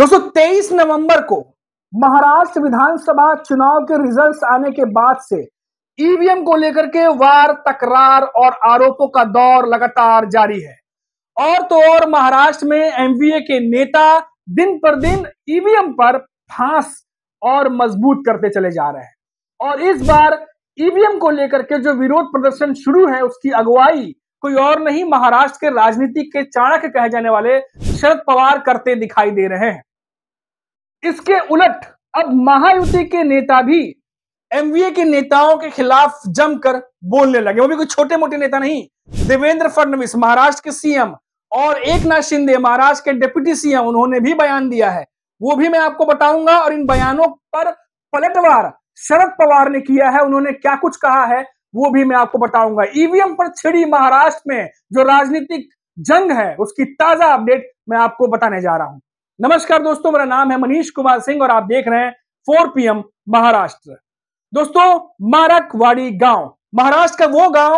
दोस्तों तेईस नवंबर को महाराष्ट्र विधानसभा चुनाव के रिजल्ट्स आने के बाद से ईवीएम e को लेकर के वार तकरार और आरोपों का दौर लगातार जारी है और तो और महाराष्ट्र में एमवीए के नेता दिन पर दिन ईवीएम e पर फांस और मजबूत करते चले जा रहे हैं और इस बार ईवीएम e को लेकर के जो विरोध प्रदर्शन शुरू है उसकी अगुवाई कोई और नहीं महाराष्ट्र के राजनीति के चाणक्य कहे जाने वाले शरद पवार करते दिखाई दे रहे हैं इसके उलट अब महायुति के नेता भी एमवीए के नेताओं के खिलाफ जमकर बोलने लगे वो भी कोई छोटे मोटे नेता नहीं देवेंद्र फडणवीस महाराष्ट्र के सीएम और एक नाथ शिंदे महाराष्ट्र के डिप्टी सीएम उन्होंने भी बयान दिया है वो भी मैं आपको बताऊंगा और इन बयानों पर पलटवार शरद पवार ने किया है उन्होंने क्या कुछ कहा है वो भी मैं आपको बताऊंगा ईवीएम e पर छिड़ी महाराष्ट्र में जो राजनीतिक जंग है उसकी ताजा अपडेट मैं आपको बताने जा रहा हूं नमस्कार दोस्तों मेरा नाम है मनीष कुमार सिंह और आप देख रहे हैं 4 पीएम महाराष्ट्र दोस्तों मारकवाड़ी गांव महाराष्ट्र का वो गांव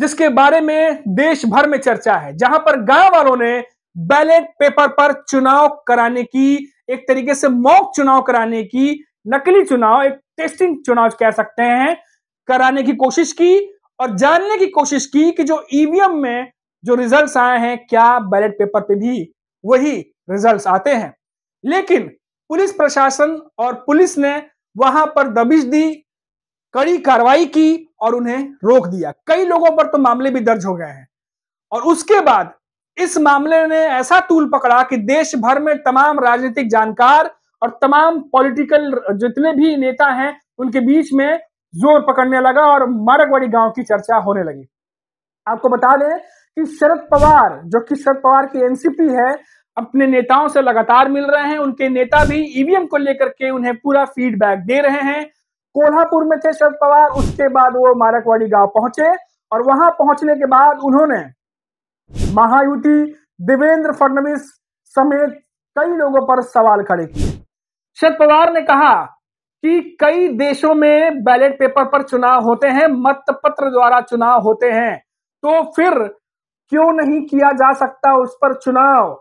जिसके बारे में देश भर में चर्चा है जहां पर गांव वालों ने बैलेट पेपर पर चुनाव कराने की एक तरीके से मॉक चुनाव कराने की नकली चुनाव एक टेस्टिंग चुनाव कह सकते हैं कराने की कोशिश की और जानने की कोशिश की कि जो ईवीएम में जो रिजल्ट्स आए हैं क्या बैलेट पेपर पे भी वही रिजल्ट आते हैं लेकिन पुलिस प्रशासन और पुलिस ने वहां पर दबिश दी कड़ी कार्रवाई की और उन्हें रोक दिया कई लोगों पर तो मामले भी दर्ज हो गए हैं और उसके बाद इस मामले ने ऐसा तूल पकड़ा कि देश भर में तमाम राजनीतिक जानकार और तमाम पॉलिटिकल जितने भी नेता हैं उनके बीच में जोर पकड़ने लगा और मारकवाड़ी गांव की चर्चा होने लगी आपको बता दें कि शरद पवार जो कि शरद पवार की एनसीपी है अपने नेताओं से लगातार मिल रहे हैं उनके नेता भी ईवीएम e को लेकर के उन्हें पूरा फीडबैक दे रहे हैं कोल्हापुर में थे शरद पवार उसके बाद वो मारकवाड़ी गांव पहुंचे और वहां पहुंचने के बाद उन्होंने महायुति देवेंद्र फडणवीस समेत कई लोगों पर सवाल खड़े किए शरद पवार ने कहा कि कई देशों में बैलेट पेपर पर चुनाव होते हैं मत पत्र द्वारा चुनाव होते हैं तो फिर क्यों नहीं किया जा सकता उस पर चुनाव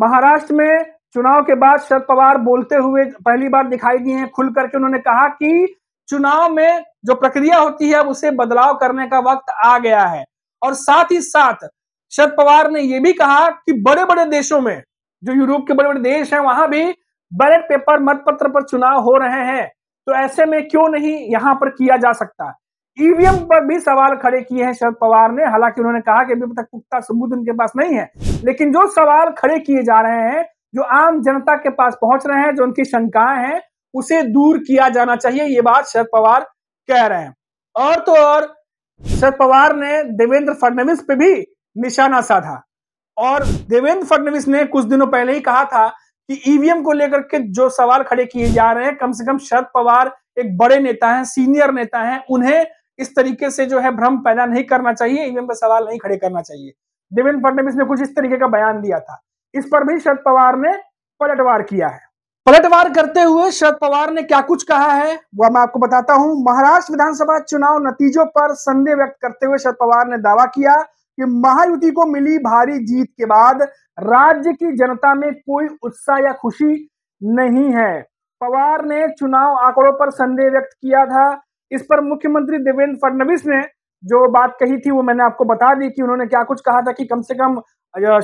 महाराष्ट्र में चुनाव के बाद शरद पवार बोलते हुए पहली बार दिखाई दिए हैं खुल करके उन्होंने कहा कि चुनाव में जो प्रक्रिया होती है अब उसे बदलाव करने का वक्त आ गया है और साथ ही साथ शरद पवार ने यह भी कहा कि बड़े बड़े देशों में जो यूरोप के बड़े बड़े देश हैं वहां भी बैलेट पेपर मतपत्र पर चुनाव हो रहे हैं तो ऐसे में क्यों नहीं यहां पर किया जा सकता ईवीएम पर भी सवाल खड़े किए हैं शरद पवार ने हालांकि उन्होंने कहा कि अभी तक पुख्ता सबूत उनके पास नहीं है लेकिन जो सवाल खड़े किए जा रहे हैं जो आम जनता के पास पहुंच रहे हैं जो उनकी शंकाएं हैं उसे दूर किया जाना चाहिए ये बात शरद पवार कह रहे हैं और तो और शरद पवार ने देवेंद्र फडणवीस पे भी निशाना साधा और देवेंद्र फडणवीस ने कुछ दिनों पहले ही कहा था कि ईवीएम को लेकर के जो सवाल खड़े किए जा रहे हैं कम से कम शरद पवार एक बड़े नेता हैं सीनियर नेता हैं उन्हें इस तरीके से जो है भ्रम पैदा नहीं करना चाहिए ईवीएम पर सवाल नहीं खड़े करना चाहिए देवेंद्र फडणवीस ने कुछ इस तरीके का बयान दिया था इस पर भी शरद पवार ने पलटवार किया है पलटवार करते हुए शरद पवार ने क्या कुछ कहा है वह मैं आपको बताता हूं महाराष्ट्र विधानसभा चुनाव नतीजों पर संदेह व्यक्त करते हुए शरद पवार ने दावा किया कि महायुति को मिली भारी जीत के बाद राज्य की जनता में कोई उत्साह या खुशी नहीं है पवार ने चुनाव आंकड़ों पर संदेह व्यक्त किया था इस पर मुख्यमंत्री देवेंद्र फडणवीस ने जो बात कही थी वो मैंने आपको बता दी कि उन्होंने क्या कुछ कहा था कि कम से कम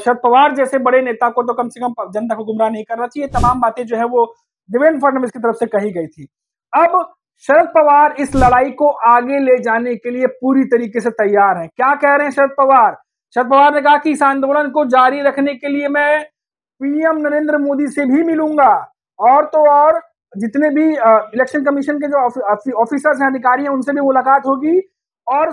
शरद पवार जैसे बड़े नेता को तो कम से कम जनता को गुमराह नहीं करना चाहिए तमाम बातें जो है वो देवेंद्र फडणवीस की तरफ से कही गई थी अब शरद पवार इस लड़ाई को आगे ले जाने के लिए पूरी तरीके से तैयार है क्या कह रहे हैं शरद पवार शरद पवार ने कहा कि इस आंदोलन को जारी रखने के लिए मैं पीएम नरेंद्र मोदी से भी मिलूंगा और तो और जितने भी इलेक्शन कमीशन के जो ऑफिसर्स हैं अधिकारी हैं उनसे भी मुलाकात होगी और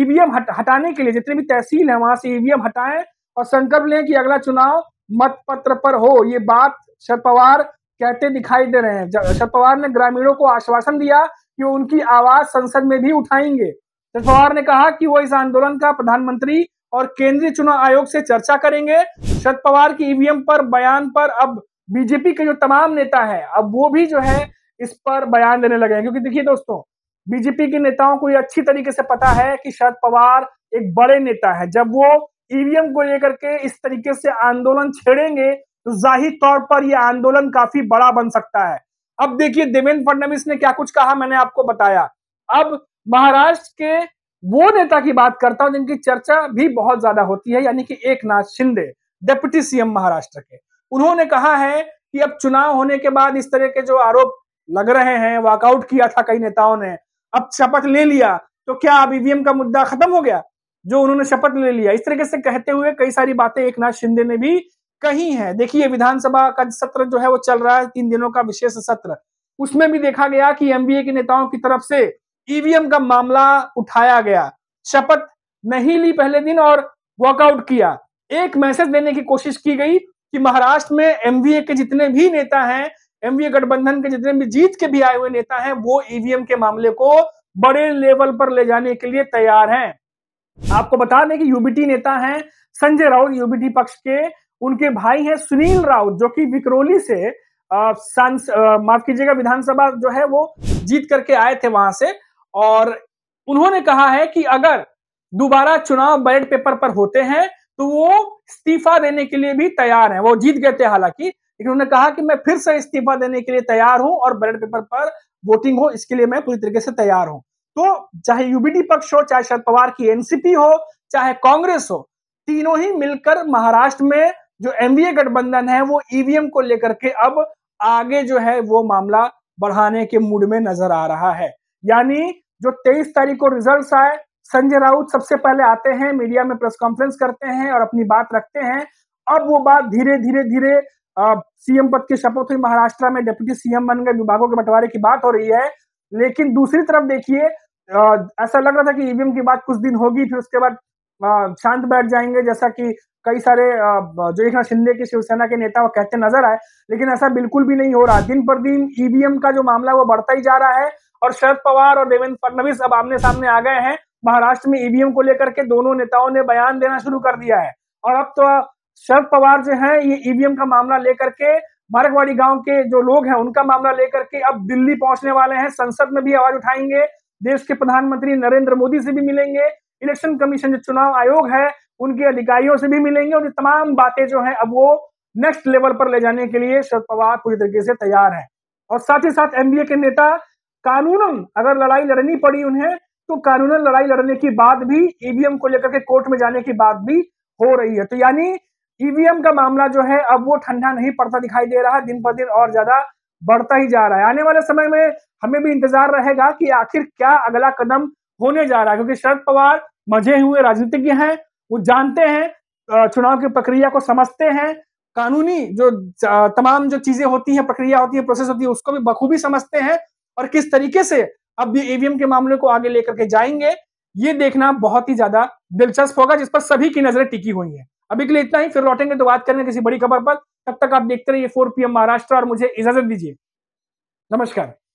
ईवीएम e हट, हटाने के लिए जितने भी तहसील है वहां से ईवीएम e हटाएं और संकल्प लें कि अगला चुनाव मत पत्र पर हो ये बात शरद पवार कहते दिखाई दे रहे हैं शरद पवार ने ग्रामीणों को आश्वासन दिया कि उनकी आवाज संसद में भी उठाएंगे शरद पवार ने कहा कि वो इस आंदोलन का प्रधानमंत्री और केंद्रीय चुनाव आयोग से चर्चा करेंगे शरद पवार की ईवीएम e पर बयान पर अब बीजेपी के जो तमाम नेता हैं अब वो भी जो है इस पर बयान देने लगे हैं क्योंकि देखिए दोस्तों बीजेपी के नेताओं को ये अच्छी तरीके से पता है कि शरद पवार एक बड़े नेता है जब वो ईवीएम को लेकर के इस तरीके से आंदोलन छेड़ेंगे तो जाहिर तौर पर यह आंदोलन काफी बड़ा बन सकता है अब देखिए देवेंद्र फडणवीस ने क्या कुछ कहा मैंने आपको बताया अब महाराष्ट्र के वो नेता की बात करता हूं जिनकी चर्चा भी बहुत ज्यादा होती है यानी कि Eknath Shinde deputy CM Maharashtra के उन्होंने कहा है कि अब चुनाव होने के बाद इस तरह के जो आरोप लग रहे हैं वॉकआउट किया था कई नेताओं ने अब शपथ ले लिया तो क्या अब ईवीएम e का मुद्दा खत्म हो गया जो उन्होंने शपथ ले लिया इस तरीके से कहते हुए कई सारी बातें एक नाथ शिंदे ने भी कही है देखिए विधानसभा का सत्र जो है वो चल रहा है तीन दिनों का विशेष सत्र उसमें भी देखा गया कि एमबीए के नेताओं की तरफ से ईवीएम e का मामला उठाया गया शपथ नहीं ली पहले दिन और वॉकआउट किया एक मैसेज देने की कोशिश की गई कि महाराष्ट्र में एमबीए के जितने भी नेता हैं एमवीए गठबंधन के जितने भी जीत के भी आए हुए नेता हैं वो ईवीएम e के मामले को बड़े लेवल पर ले जाने के लिए तैयार हैं आपको बता दें कि यूबीटी नेता हैं संजय राउत यूबीटी पक्ष के उनके भाई हैं सुनील राउत जो कि विक्रोली से माफ कीजिएगा विधानसभा जो है वो जीत करके आए थे वहां से और उन्होंने कहा है कि अगर दोबारा चुनाव बैलेट पेपर पर होते हैं तो वो इस्तीफा देने के लिए भी तैयार हैं वो जीत गए थे हालांकि उन्होंने कहा कि मैं फिर से इस्तीफा देने के लिए तैयार हूं और बैलेट पेपर पर वोटिंग हो इसके लिए मैं पूरी तरीके से तैयार हूं तो चाहे यूबीडी पक्ष हो चाहे शरद पवार की एनसीपी हो चाहे कांग्रेस हो तीनों ही मिलकर महाराष्ट्र में जो एमबीए गठबंधन है वो ईवीएम e को लेकर के अब आगे जो है वो मामला बढ़ाने के मूड में नजर आ रहा है यानी जो 23 तारीख को रिजल्ट्स आए संजय राउत सबसे पहले आते हैं मीडिया में प्रेस कॉन्फ्रेंस करते हैं और अपनी बात रखते हैं अब वो बात धीरे धीरे धीरे सीएम पद की शपथ हुई महाराष्ट्र में डिप्टी सीएम बन गए विभागों के बंटवारे की बात हो रही है लेकिन दूसरी तरफ देखिए ऐसा लग रहा था कि ईवीएम की बात कुछ दिन होगी फिर उसके बाद शांत बैठ जाएंगे जैसा कि कई सारे जो एक नाथ शिंदे की शिवसेना के नेता वो कहते नजर आए लेकिन ऐसा बिल्कुल भी नहीं हो रहा दिन पर दिन ईवीएम का जो मामला वो बढ़ता ही जा रहा है और शरद पवार और देवेंद्र फडणवीस अब आमने सामने आ गए हैं महाराष्ट्र में ईवीएम को लेकर के दोनों नेताओं ने बयान देना शुरू कर दिया है और अब तो शरद पवार जो है ये ईवीएम e का मामला लेकर के मारकवाड़ी गांव के जो लोग हैं उनका मामला लेकर के अब दिल्ली पहुंचने वाले हैं संसद में भी आवाज उठाएंगे देश के प्रधानमंत्री नरेंद्र मोदी से भी मिलेंगे इलेक्शन कमीशन जो चुनाव आयोग है उनके अधिकारियों से भी मिलेंगे और तमाम बातें जो है अब वो नेक्स्ट लेवल पर ले जाने के लिए शरद पवार पूरी तरीके से तैयार है और साथ ही साथ एनडीए के नेता कानूनन अगर लड़ाई लड़नी पड़ी उन्हें तो कानूनन लड़ाई लड़ने की बात भी ईवीएम e को लेकर के कोर्ट में जाने की बात भी हो रही है तो यानी ईवीएम का मामला जो है अब वो ठंडा नहीं पड़ता दिखाई दे रहा है दिन पर दिन और ज्यादा बढ़ता ही जा रहा है आने वाले समय में हमें भी इंतजार रहेगा कि आखिर क्या अगला कदम होने जा रहा है क्योंकि शरद पवार मजे हुए राजनीतिज्ञ हैं वो जानते हैं चुनाव की प्रक्रिया को समझते हैं कानूनी जो तमाम जो चीजें होती हैं प्रक्रिया होती है प्रोसेस होती है उसको भी बखूबी समझते हैं और किस तरीके से अब ये ईवीएम के मामले को आगे लेकर के जाएंगे ये देखना बहुत ही ज्यादा दिलचस्प होगा जिस पर सभी की नजरें टिकी हुई है अभी के लिए इतना ही फिर लौटेंगे तो बात करेंगे किसी बड़ी खबर पर तब तक आप देखते रहिए फोर पी महाराष्ट्र और मुझे इजाजत दीजिए नमस्कार